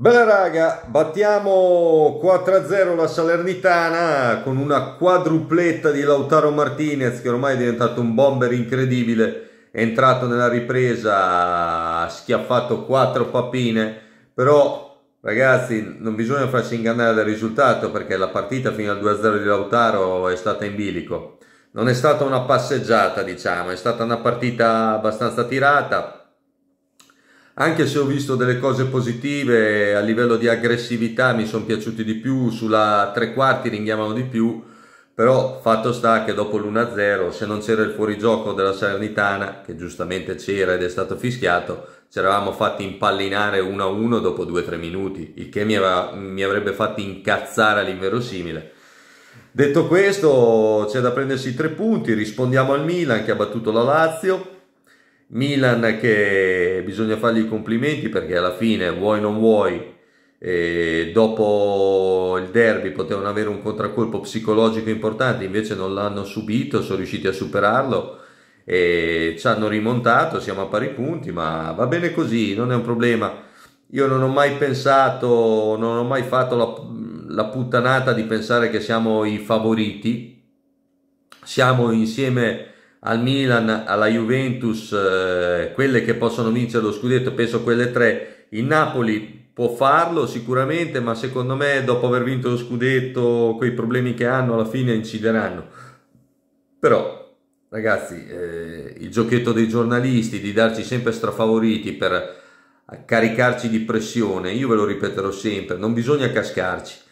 Bella raga, battiamo 4-0 la Salernitana con una quadrupletta di Lautaro Martinez che ormai è diventato un bomber incredibile, è entrato nella ripresa, ha schiaffato 4 papine, però ragazzi non bisogna farsi ingannare dal risultato perché la partita fino al 2-0 di Lautaro è stata in bilico. Non è stata una passeggiata diciamo, è stata una partita abbastanza tirata, anche se ho visto delle cose positive a livello di aggressività, mi sono piaciuti di più, sulla tre quarti ringhiavano di più, però fatto sta che dopo l'1-0, se non c'era il fuorigioco della Salernitana, che giustamente c'era ed è stato fischiato, ci eravamo fatti impallinare 1-1 dopo 2-3 minuti, il che mi, aveva, mi avrebbe fatto incazzare all'inverosimile. Detto questo, c'è da prendersi tre punti, rispondiamo al Milan che ha battuto la Lazio, Milan che bisogna fargli i complimenti perché alla fine vuoi non vuoi e dopo il derby potevano avere un contraccolpo psicologico importante invece non l'hanno subito sono riusciti a superarlo e ci hanno rimontato siamo a pari punti ma va bene così non è un problema io non ho mai pensato non ho mai fatto la, la puttanata di pensare che siamo i favoriti siamo insieme al Milan, alla Juventus, eh, quelle che possono vincere lo scudetto, penso quelle tre, il Napoli può farlo sicuramente, ma secondo me dopo aver vinto lo scudetto, quei problemi che hanno alla fine incideranno. Però, ragazzi, eh, il giochetto dei giornalisti di darci sempre strafavoriti per caricarci di pressione, io ve lo ripeterò sempre, non bisogna cascarci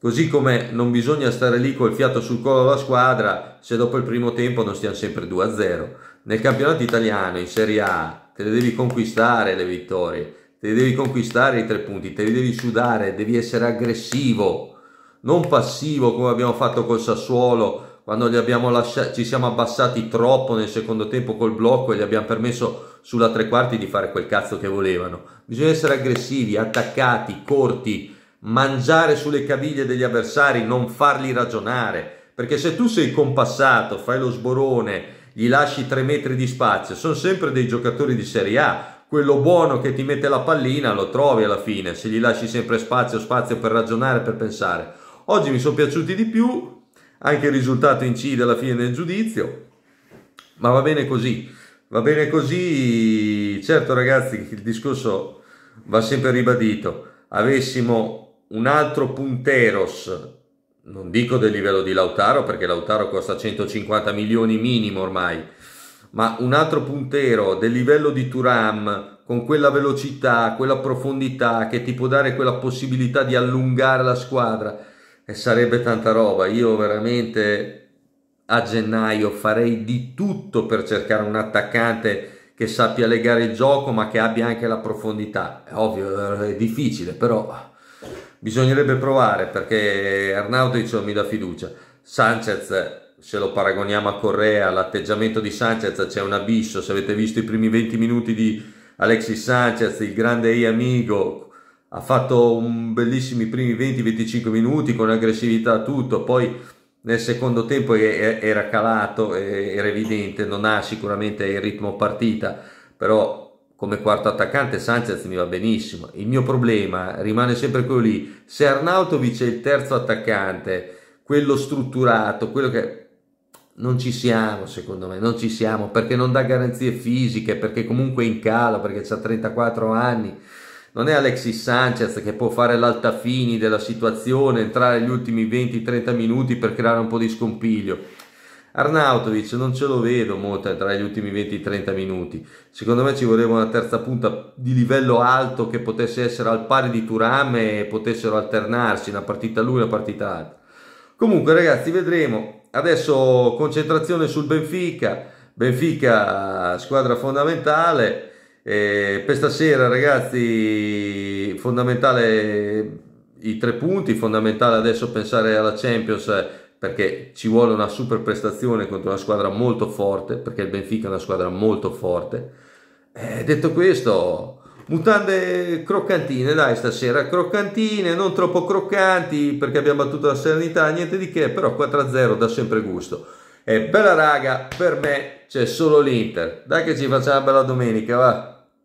Così come non bisogna stare lì col fiato sul collo alla squadra se dopo il primo tempo non stiamo sempre 2-0. Nel campionato italiano, in Serie A, te le devi conquistare le vittorie, te le devi conquistare i tre punti, te li devi sudare, devi essere aggressivo, non passivo come abbiamo fatto col Sassuolo quando lasciati, ci siamo abbassati troppo nel secondo tempo col blocco e gli abbiamo permesso sulla tre quarti di fare quel cazzo che volevano. Bisogna essere aggressivi, attaccati, corti mangiare sulle caviglie degli avversari, non farli ragionare. Perché se tu sei compassato, fai lo sborone, gli lasci tre metri di spazio, sono sempre dei giocatori di Serie A. Quello buono che ti mette la pallina lo trovi alla fine, se gli lasci sempre spazio, spazio per ragionare, per pensare. Oggi mi sono piaciuti di più, anche il risultato incide alla fine del giudizio, ma va bene così. Va bene così, certo ragazzi, il discorso va sempre ribadito. Avessimo un altro punteros, non dico del livello di Lautaro perché Lautaro costa 150 milioni minimo ormai, ma un altro puntero del livello di Turam con quella velocità, quella profondità che ti può dare quella possibilità di allungare la squadra e sarebbe tanta roba. Io veramente a gennaio farei di tutto per cercare un attaccante che sappia legare il gioco ma che abbia anche la profondità. È ovvio, è difficile, però Bisognerebbe provare perché non mi dà fiducia. Sanchez, se lo paragoniamo a Correa, l'atteggiamento di Sanchez c'è un abisso. Se avete visto i primi 20 minuti di Alexis Sanchez, il grande e amico, ha fatto un bellissimi primi 20-25 minuti con aggressività tutto, poi nel secondo tempo era calato, era evidente, non ha sicuramente il ritmo partita, però come quarto attaccante Sanchez mi va benissimo. Il mio problema rimane sempre quello lì. Se Arnautovic è il terzo attaccante, quello strutturato, quello che... Non ci siamo, secondo me, non ci siamo, perché non dà garanzie fisiche, perché comunque è in calo, perché ha 34 anni. Non è Alexis Sanchez che può fare l'altafini della situazione, entrare gli ultimi 20-30 minuti per creare un po' di scompiglio. Arnautovic non ce lo vedo molto eh, tra gli ultimi 20-30 minuti. Secondo me ci voleva una terza punta di livello alto che potesse essere al pari di Turam e potessero alternarsi una partita lui e una partita l'altra. Comunque ragazzi vedremo. Adesso concentrazione sul Benfica. Benfica squadra fondamentale. Eh, per stasera ragazzi fondamentale i tre punti, fondamentale adesso pensare alla Champions perché ci vuole una super prestazione contro una squadra molto forte, perché il Benfica è una squadra molto forte. Eh, detto questo, mutande croccantine, dai, stasera croccantine, non troppo croccanti, perché abbiamo battuto la Serenità, niente di che, però 4-0 dà sempre gusto. E bella raga, per me c'è solo l'Inter. Dai che ci facciamo una bella domenica, va!